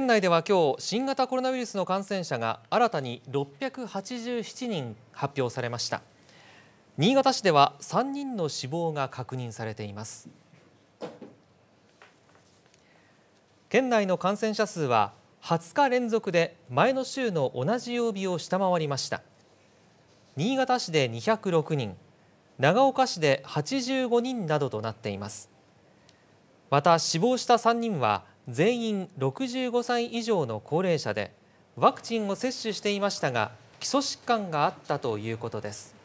県内では今日新型コロナウイルスの感染者が新たに687人発表されました新潟市では3人の死亡が確認されています県内の感染者数は20日連続で前の週の同じ曜日を下回りました新潟市で206人長岡市で85人などとなっていますまた死亡した3人は全員65歳以上の高齢者でワクチンを接種していましたが基礎疾患があったということです。